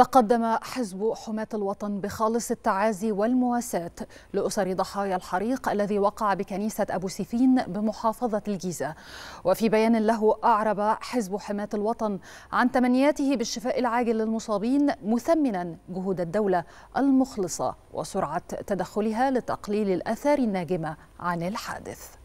تقدم حزب حماة الوطن بخالص التعازي والمواساة لأسر ضحايا الحريق الذي وقع بكنيسة أبو سيفين بمحافظة الجيزة وفي بيان له أعرب حزب حماة الوطن عن تمنياته بالشفاء العاجل للمصابين مثمنا جهود الدولة المخلصة وسرعة تدخلها لتقليل الأثار الناجمة عن الحادث